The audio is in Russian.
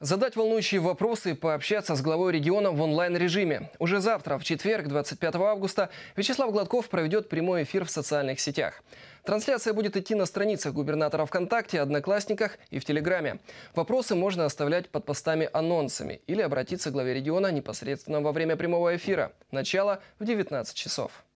Задать волнующие вопросы и пообщаться с главой региона в онлайн-режиме. Уже завтра, в четверг, 25 августа, Вячеслав Гладков проведет прямой эфир в социальных сетях. Трансляция будет идти на страницах губернатора ВКонтакте, Одноклассниках и в Телеграме. Вопросы можно оставлять под постами-анонсами или обратиться к главе региона непосредственно во время прямого эфира. Начало в 19 часов.